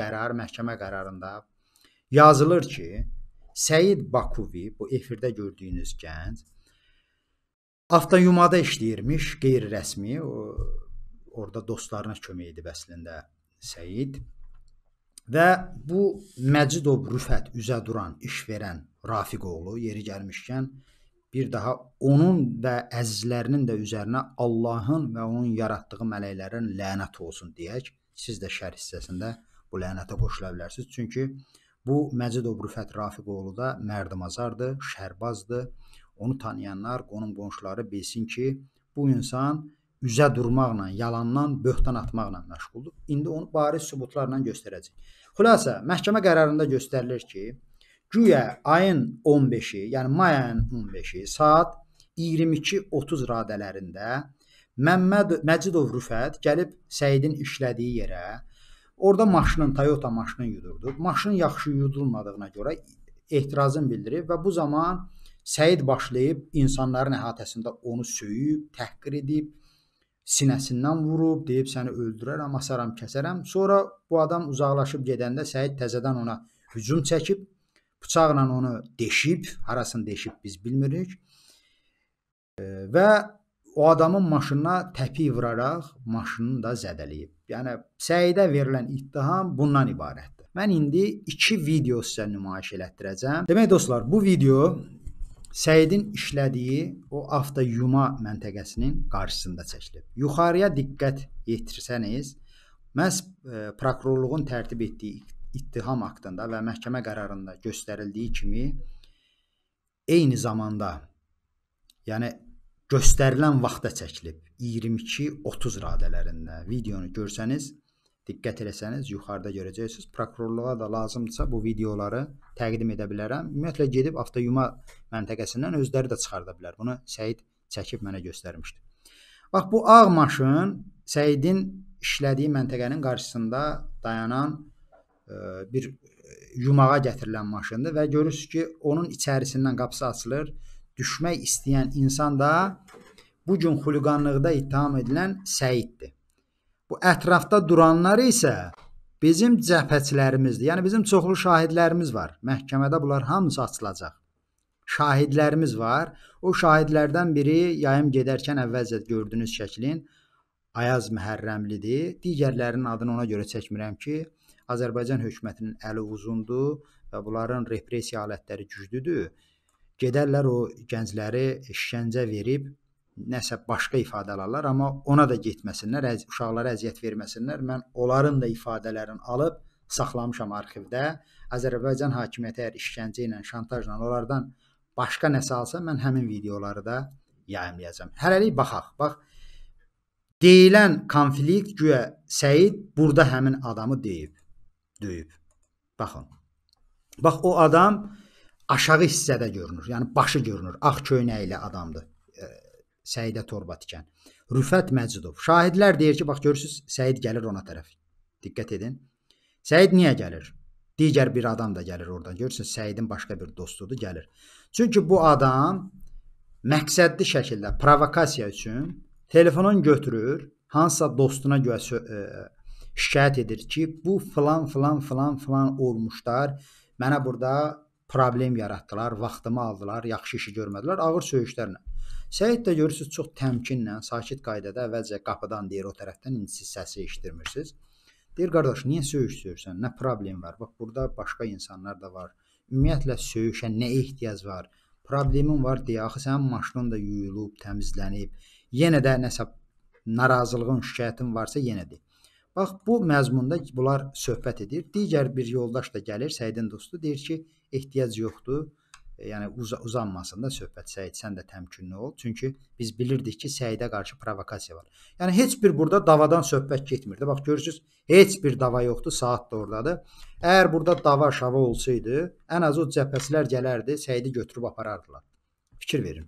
qərar məhkəmə qərarında yazılır ki, Səid Bakuvi, bu efirdə gördüyünüz gənc avtoyumada işləyirmiş, qeyri-rəsmi, orada dostlarına kömək edib əslində Səid və bu Məcidov Rüfət üzə duran iş verən Rafiq oğlu yeri gəlmişkən bir daha onun və əzizlərinin də üzərinə Allahın və onun yaratdığı mələklərin lənət olsun deyək. Siz də şərh hissəsində bu lənətə qoşula bilərsiniz. Çünki bu Məcidov Rüfət Rafiqoğlu da mərdimazardır, şərbazdır. Onu tanıyanlar, qonum qonşuları bilsin ki, bu insan üzə durmaqla, yalandan böhtan atmaqla məşğuldur. İndi onu bariz sübutlarla göstərəcək. Xülasə, məhkəmə qərarında göstərilir ki, güya ayın 15-i, yəni may ayının 15-i saat 22:30 radələrində Məmməd Məcidov Rüfət gəlib Səidin işlədiyi yerə Orada maşının, Toyota maşının yudurdu. Maşın yaxşı yudulmadığına görə etirazını bildirib və bu zaman Səid başlayıb insanların əhatəsində onu söyüb, təhqir edib, sinəsindən vurub, deyib səni öldürərəm, asaram, kəsərəm. Sonra bu adam uzaqlaşıb gedəndə Səid təzədən ona hücum çəkib, bıçaqla onu deşib, harasını deşib biz bilmirik. Və o adamın maşınına təpik vuraraq maşını da zədələyib. Yəni səydə verilən ittiham bundan ibarətdir. Mən indi 2 video sizə nümayiş elətdirəcəm. Demək dostlar, bu video Səyidin işlədiyi o avto yuma məntəqəsinin qarşısında çəkilib. Yuxarıya diqqət yetirsəniz, məhz e, prokurorluğun tərtib etdiyi ittiham haqqında və məhkəmə qərarında göstərildiyi kimi eyni zamanda yəni göstərilən vaxta çəkilib. 22-30 radələrində videonu görsəniz, diqqət etsəniz yuxarıda görəcəksiniz. Prokurorluğa da lazımdsa bu videoları təqdim edə bilərəm. Ümumiyyətlə gedib avtoyuma məntəqəsindən özləri də çıxarda bilər. Bunu Səid çəkib mənə göstərmişdi. Bax bu ağ maşın Səidin işlədiyi məntəqənin qarşısında dayanan ə, e, bir e, yumağa gətirilən maşındır və görürsüz ki, onun içərisindən qapısı açılır düşmək istəyən insan da bu gün xuliqanlıqda ittiham edilən Səiddir. Bu ətrafda duranlar isə bizim cəbhəçilərimizdir. Yəni bizim çoxlu şahidlərimiz var. Məhkəmədə bunlar hamısı açılacaq. Şahidlərimiz var. O şahidlərdən biri yayım gedərkən əvvəlcə gördüyünüz şəklin Ayaz Məhərrəmlidir. Digərlərinin adını ona görə çəkmirəm ki, Azərbaycan hökumətinin əli uzundur və bunların repressiya alətləri güclüdür gedərlər o gəncləri işgəncə verib nəsə başqa ifadə alarlar, amma ona da getməsinlər, əz uşaqlara əziyyət verməsinlər. Mən onların da ifadələrini alıb saxlamışam arxivdə. Azərbaycan hakimiyyəti əgər işgəncə ilə, şantajla onlardan başqa nəsə alsa, mən həmin videoları da yayımlayacağam. Hələlik baxaq. Bax deyilən konflikt güya Səid burada həmin adamı deyib, döyüb. Baxın. Bax o adam aşağı hissədə görünür. Yəni başı görünür. Ağ köynəkli adamdır. E, Səidə Torba tikən. Rüfət Məcidov. Şahidlər deyir ki, bax görürsüz, Səid gəlir ona tərəf. Diqqət edin. Səid niyə gəlir? Digər bir adam da gəlir oradan. Görürsüz, Səidin başqa bir dostudur, gəlir. Çünki bu adam məqsədli şəkildə provokasiya üçün telefonun götürür, hansısa dostuna görə e, şikayət edir ki, bu filan filan filan filan olmuşlar. Mənə burada problem yaratdılar, vaxtımı aldılar, yaxşı işi görmədilər, ağır söyüşlərlə. Səid də görürsüz çox təmkinlə, sakit qaydada əvvəlcə qapıdan deyir o tərəfdən incisi səsi eşidirmirsiniz. Deyir qardaş, niyə söyüş söyürsən? Nə problem var? Bax burada başqa insanlar da var. Ümumiyyətlə söyüşə nə ehtiyac var? Problemin var deyə axı sənin maşının da yuyulub, təmizlənib. Yenə də nəsə narazılığın, şikayətin varsa yenə de. Bax bu məzmunda bunlar söhbət edir. Digər bir yoldaş da gəlir, Səidin dostu, deyir ki, ehtiyac yoxdur. E, yəni uz uzanmasın da söhbət Səid, sən də təmkinli ol. Çünki biz bilirdik ki, Səidə qarşı provokasiya var. Yəni heç bir burada davadan söhbət getmirdi. Bax görürsüz, heç bir dava yoxdur, saat da ordadır. Əgər burada dava şava olsaydı, ən azı o cəbhəçilər gələrdi, Səidi götürüb aparardılar. Fikir verin.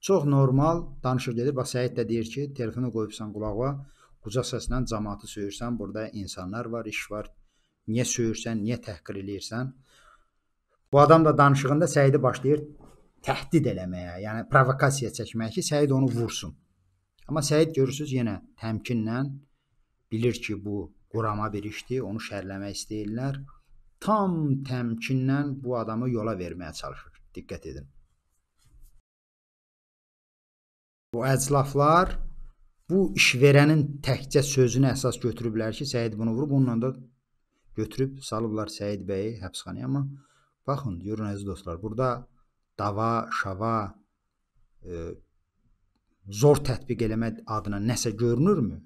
Çox normal danışır gedir. Bax Səid də deyir ki, telefonu qoyubsan qulağa. Uca səslə cəmaatı söyürsən, burada insanlar var, iş var. Niyə söyürsən, niyə təhqir eləyirsən? Bu adam da danışığında Səidi başlayır təhdid eləməyə, yəni provokasiya çəkməyə ki, Səid onu vursun. Amma Səid görürsüz yenə təmkinlə bilir ki, bu qurama bir işdir, onu şərləmək istəyirlər. Tam təmkinlə bu adamı yola verməyə çalışır. Diqqət edin. Bu əclaflar bu işverənin təkcə sözünə əsas götürüblər ki, Səid bunu vurub, onunla da götürüb salıblar Səid bəyi həbsxanaya, amma baxın, görün əziz dostlar, burada dava, şava e, zor tətbiq eləmə adına nəsə görünürmü?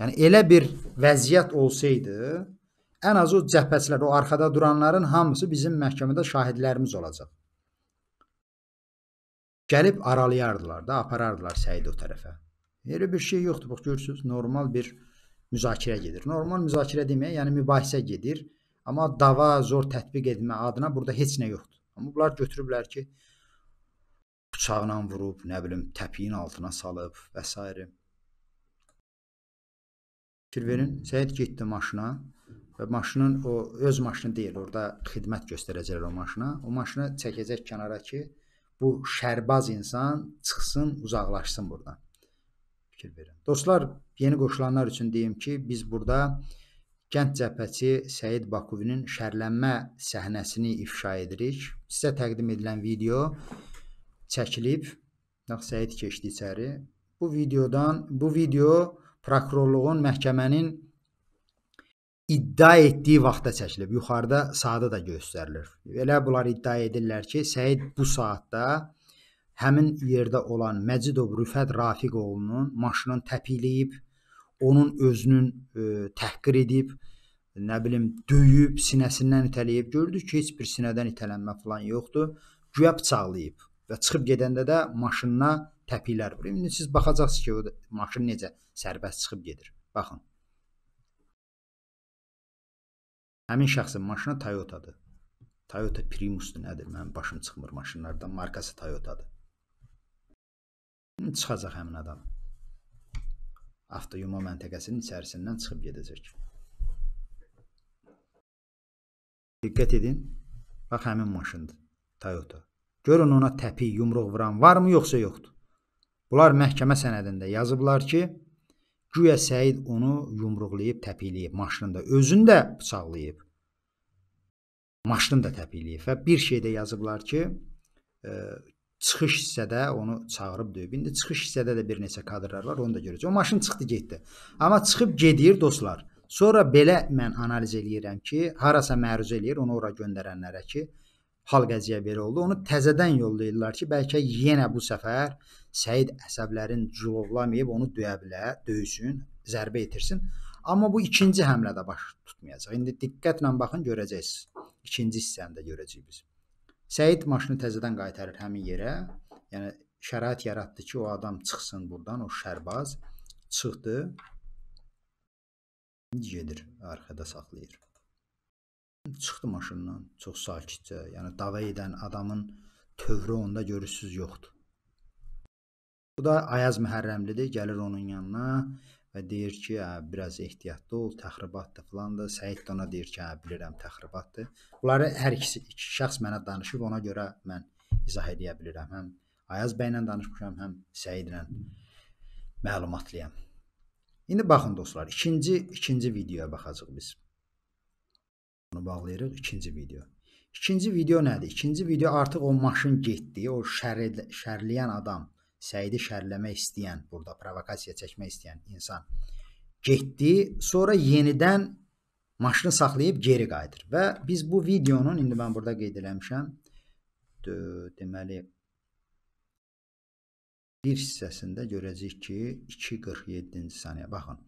Yəni elə bir vəziyyət olsaydı, ən azı o cəbhəçilər, o arxada duranların hamısı bizim məhkəmədə şahidlərimiz olacaq. Gəlib aralayardılar da, aparardılar Səid o tərəfə. Elə bir şey yoxdur. Bax görürsüz, normal bir müzakirə gedir. Normal müzakirə deməyə, yəni mübahisə gedir. Amma dava, zor tətbiq etmə adına burada heç nə yoxdur. Amma bunlar götürüblər ki, bıçaqla vurub, nə bilim, təpiyin altına salıb və s. Fikir verin, Səyid getdi maşına və maşının o öz maşını deyil, orada xidmət göstərəcəklər o maşına. O maşını çəkəcək kənara ki, bu şərbaz insan çıxsın, uzaqlaşsın burdan fikir verin. Dostlar, yeni qoşulanlar üçün deyim ki, biz burada Kənd cəbhəçi Səid Bakuvinin şərlənmə səhnəsini ifşa edirik. Sizə təqdim edilən video çəkilib. Bax Səid keçdi içəri. Bu videodan bu video prokurorluğun məhkəmənin iddia etdiyi vaxtda çəkilib. Yuxarıda saatı da göstərilir. Elə bunlar iddia edirlər ki, Səid bu saatda həmin yerdə olan Məcidov Rüfət Rafiqoğlunun maşının təpikləyib, onun özünün ə, e, təhqir edib, nə bilim, döyüb, sinəsindən itələyib. Gördük ki, heç bir sinədən itələnmə falan yoxdur. Güya bıçaqlayıb və çıxıb gedəndə də maşınına təpiklər vurur. İndi siz baxacaqsınız ki, o maşın necə sərbəst çıxıb gedir. Baxın. Həmin şəxsin maşını Toyota-dır. Toyota Primus-dur, nədir? Mənim başım çıxmır maşınlardan. Markası Toyota-dır çıxacaq həmin adam. Avtoyuma məntəqəsinin içərisindən çıxıb gedəcək. Diqqət edin. Bax həmin maşındır. Toyota. Görün ona təpi, yumruq vuran varmı yoxsa yoxdur? Bunlar məhkəmə sənədində yazıblar ki, güya Səid onu yumruqlayıb, təpikləyib maşınında, özünü də bıçaqlayıb. Maşını da təpikləyib və bir şey də yazıblar ki, e, Çıxış hissədə onu çağırıb döyüb. İndi çıxış hissədə də bir neçə kadrlar var, onu da görəcək. O maşın çıxdı getdi. Amma çıxıb gedir dostlar. Sonra belə mən analiz eləyirəm ki, harasa məruz eləyir onu ora göndərənlərə ki, hal qəziyə belə oldu. Onu təzədən yollayırlar ki, bəlkə yenə bu səfər Səid əsəblərin cılovlamayıb onu döyə bilər, döysün, zərbə etirsin. Amma bu ikinci həmlədə baş tutmayacaq. İndi diqqətlə baxın görəcəksiniz. İkinci hissəni də görəcəyik biz. Səid maşını təzədən qaytarır həmin yerə. Yəni şərait yaratdı ki, o adam çıxsın burdan, o şərbaz çıxdı. İndi gedir, arxada saxlayır. Çıxdı maşından çox sakitcə. Yəni dava edən adamın tövrü onda görürsüz yoxdur. Bu da Ayaz Məhərrəmlidir, gəlir onun yanına və deyir ki, hə, biraz ehtiyatlı ol, təxribatdır filandır. Səid də ona deyir ki, hə, bilirəm, təxribatdır. Bunları hər ikisi iki şəxs mənə danışıb, ona görə mən izah edə bilirəm. Həm Ayaz bəylə danışmışam, həm Səidlə məlumatlıyam. İndi baxın dostlar, ikinci ikinci videoya baxacağıq biz. Bunu bağlayırıq ikinci video. İkinci video nədir? İkinci video artıq o maşın getdi, o şərl şərləyən adam Səidi şərləmək istəyən, burada provokasiya çəkmək istəyən insan getdi, sonra yenidən maşını saxlayıb geri qayıdır. Və biz bu videonun indi mən burada qeyd eləmişəm, deməli bir hissəsində görəcəyik ki, 2.47-ci saniyə baxın.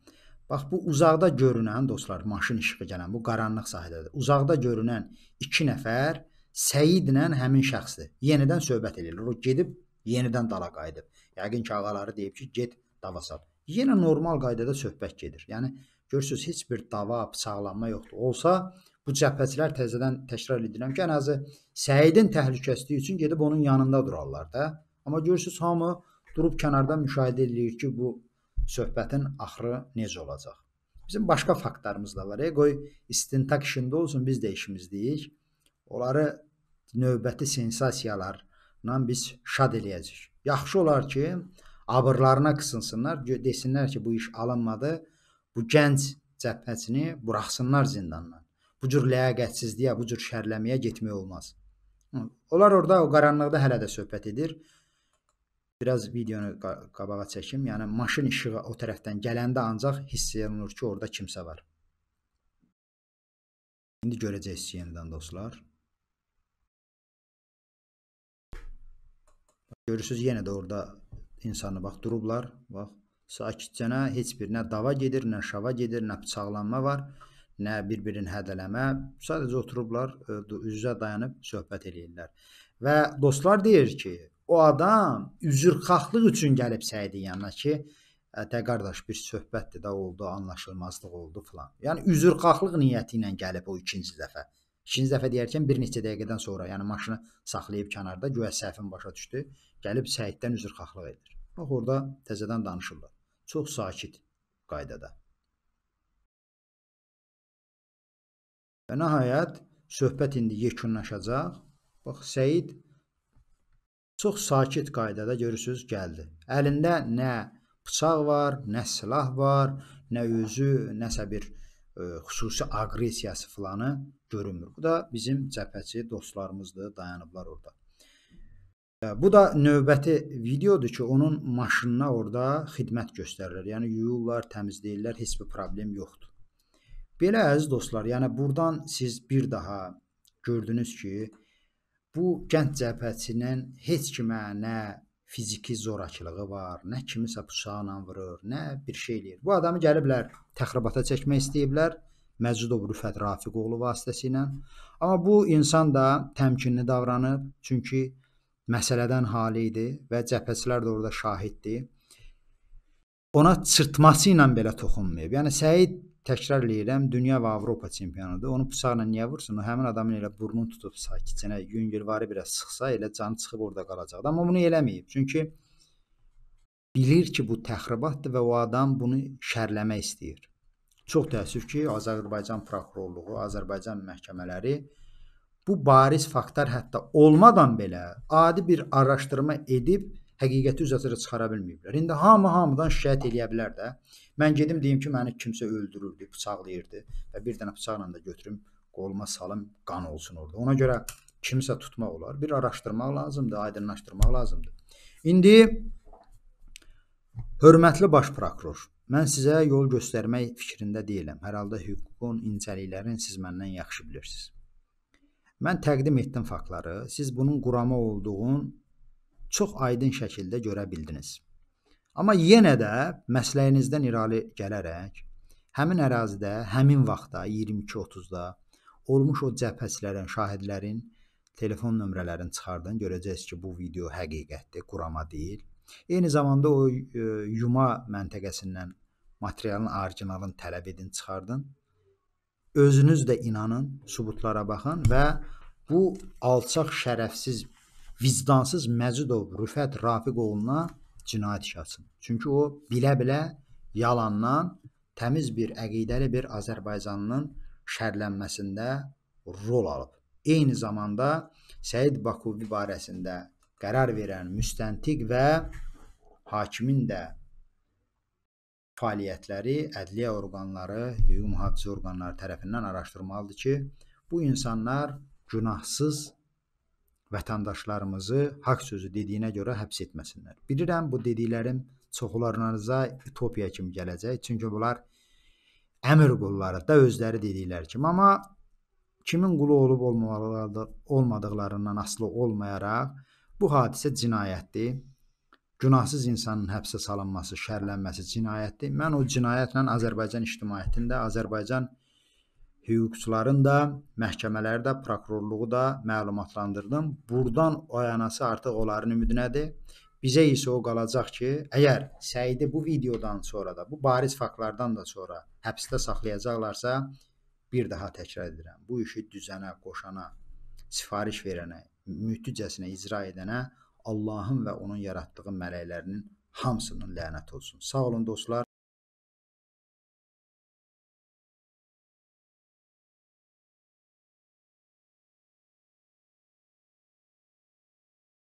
Bax bu uzaqda görünən dostlar, maşın işığı gələn bu qaranlıq sahədədir. Uzaqda görünən 2 nəfər Səidlə həmin şəxsdir. Yenidən söhbət edirlər. O gedib yenidən dala qayıdıb. Yəqin ki, ağaları deyib ki, get dava sat. Yenə normal qaydada söhbət gedir. Yəni görürsüz heç bir dava, bıçaqlanma yoxdur. Olsa bu cəbhəçilər təzədən təkrar edirəm ki, ən azı Səidin təhlükəsizliyi üçün gedib onun yanında durarlar da. Amma görürsüz hamı durub kənardan müşahidə edir ki, bu söhbətin axırı necə olacaq. Bizim başqa faktlarımız da var. E, qoy istintaq işində olsun, biz də işimizdəyik. Onları növbəti sensasiyalar, biz şad eləyəcəyik. Yaxşı olar ki, abırlarına qısılsınlar, desinlər ki, bu iş alınmadı. Bu gənc cəbhəsini buraxsınlar zindandan. Bu cür ləyaqətsizliyə, bu cür şərləməyə getmək olmaz. Onlar orada o qaranlıqda hələ də söhbət edir. Biraz videonu qabağa çəkim. Yəni maşın işığı o tərəfdən gələndə ancaq hiss olunur ki, orada kimsə var. İndi görəcəksiniz yenidən dostlar. Görürsüz yenə də orada insanı bax durublar. Bax sakitcənə heç birinə dava gedir, nə şava gedir, nə bıçaqlanma var, nə bir-birin hədələmə. Sadəcə oturublar, e, üz-üzə dayanıb söhbət eləyirlər. Və dostlar deyir ki, o adam üzrxahlıq üçün gəlib Səidin yanına ki, ətə qardaş bir söhbətdir də oldu, anlaşılmazlıq oldu filan. Yəni üzrxahlıq niyyəti ilə gəlib o ikinci dəfə. İkinci dəfə deyərkən bir neçə dəqiqədən sonra, yəni maşını saxlayıb kənarda, guya səhvin başa düşdü, gəlib səhiddən üzrxahlıq edir. Bax orada təzədən danışırlar. Çox sakit qaydada. Və nəhayət söhbət indi yekunlaşacaq. Bax Səid çox sakit qaydada görürsüz gəldi. Əlində nə bıçaq var, nə silah var, nə özü, nəsə bir xüsusi aqressiyası filanı görünmür. Bu da bizim cəbhəçi dostlarımızdır, dayanıblar orada. Bu da növbəti videodur ki, onun maşınına orada xidmət göstərirlər. Yəni yuyurlar, təmizləyirlər, heç bir problem yoxdur. Belə əziz dostlar, yəni burdan siz bir daha gördünüz ki, bu gənc cəbhəçinin heç kimə nə fiziki zorakılığı var, nə kimisə bıçaqla vurur, nə bir şey eləyir. Bu adamı gəliblər təxribata çəkmək istəyiblər Məcidov Rüfət Rafiq oğlu vasitəsilə. Amma bu insan da təmkinli davranıb, çünki məsələdən hali idi və cəbhəçilər də orada şahiddir. Ona çırtması ilə belə toxunmayıb. Yəni Səid təkrar eləyirəm, dünya və Avropa çempionudur. Onu bıçaqla niyə vursun? O həmin adamın elə burnunu tutub sakitcənə yüngülvarı biraz sıxsa, elə canı çıxıb orada qalacaqdı. Amma bunu eləməyib. Çünki bilir ki, bu təxribatdır və o adam bunu şərləmək istəyir. Çox təəssüf ki, Azərbaycan prokurorluğu, Azərbaycan məhkəmələri bu bariz faktlar hətta olmadan belə adi bir araşdırma edib həqiqəti üzrə çıxara bilməyiblər. İndi hamı hamıdan şikayət eləyə bilər də. Mən gedim deyim ki, məni kimsə öldürürdü, bıçaqlayırdı və bir dənə bıçaqla da götürüm qoluma salım, qan olsun orada. Ona görə kimsə tutmaq olar. Bir araşdırmaq lazımdır, aydınlaşdırmaq lazımdır. İndi hörmətli baş prokuror, mən sizə yol göstərmək fikrində deyiləm. Hər halda hüququn incəliklərini siz məndən yaxşı bilirsiniz. Mən təqdim etdim faktları. Siz bunun qurama olduğunu çox aydın şəkildə görə bildiniz. Amma yenə də məsləyinizdən irəli gələrək həmin ərazidə, həmin vaxtda 22:30-da olmuş o cəbhəçilərin, şahidlərin telefon nömrələrini çıxardın. Görəcəksiniz ki, bu video həqiqətdir, qurama deyil. Eyni zamanda o e, yuma məntəqəsindən materialın orijinalını tələb edin, çıxardın. Özünüz də inanın, sübutlara baxın və bu alçaq şərəfsiz vicdansız Məcidov Rüfət Rafiqoğluna cinayət işi açın. Çünki o bilə-bilə yalandan təmiz bir əqidəli bir Azərbaycanlının şərlənməsində rol alıb. Eyni zamanda Səid Bakuvi barəsində qərar verən müstəntiq və hakimin də fəaliyyətləri ədliyyə orqanları, hüquq mühafizə orqanları tərəfindən araşdırılmalıdır ki, bu insanlar günahsız vətəndaşlarımızı haqq sözü dediyinə görə həbs etməsinlər. Bilirəm bu dediklərim çoxlarınıza utopiya kimi gələcək, çünki bunlar əmr qulları da özləri dedikləri kimi, amma kimin qulu olub olmadıqlarından asılı olmayaraq bu hadisə cinayətdir. Günahsız insanın həbsə salınması, şərlənməsi cinayətdir. Mən o cinayətlə Azərbaycan ictimaiyyətində, Azərbaycan hüquqçuların da, məhkəmələri də, prokurorluğu da məlumatlandırdım. Burdan oyanası artıq onların ümidinədir. Bizə isə o qalacaq ki, əgər Səidi bu videodan sonra da, bu bariz faktlardan da sonra həbsdə saxlayacaqlarsa, bir daha təkrar edirəm. Bu işi düzənə, qoşana, sifariş verənə, mütləcəsinə icra edənə Allahın və onun yaratdığı mələklərinin hamısının lənəti olsun. Sağ olun dostlar.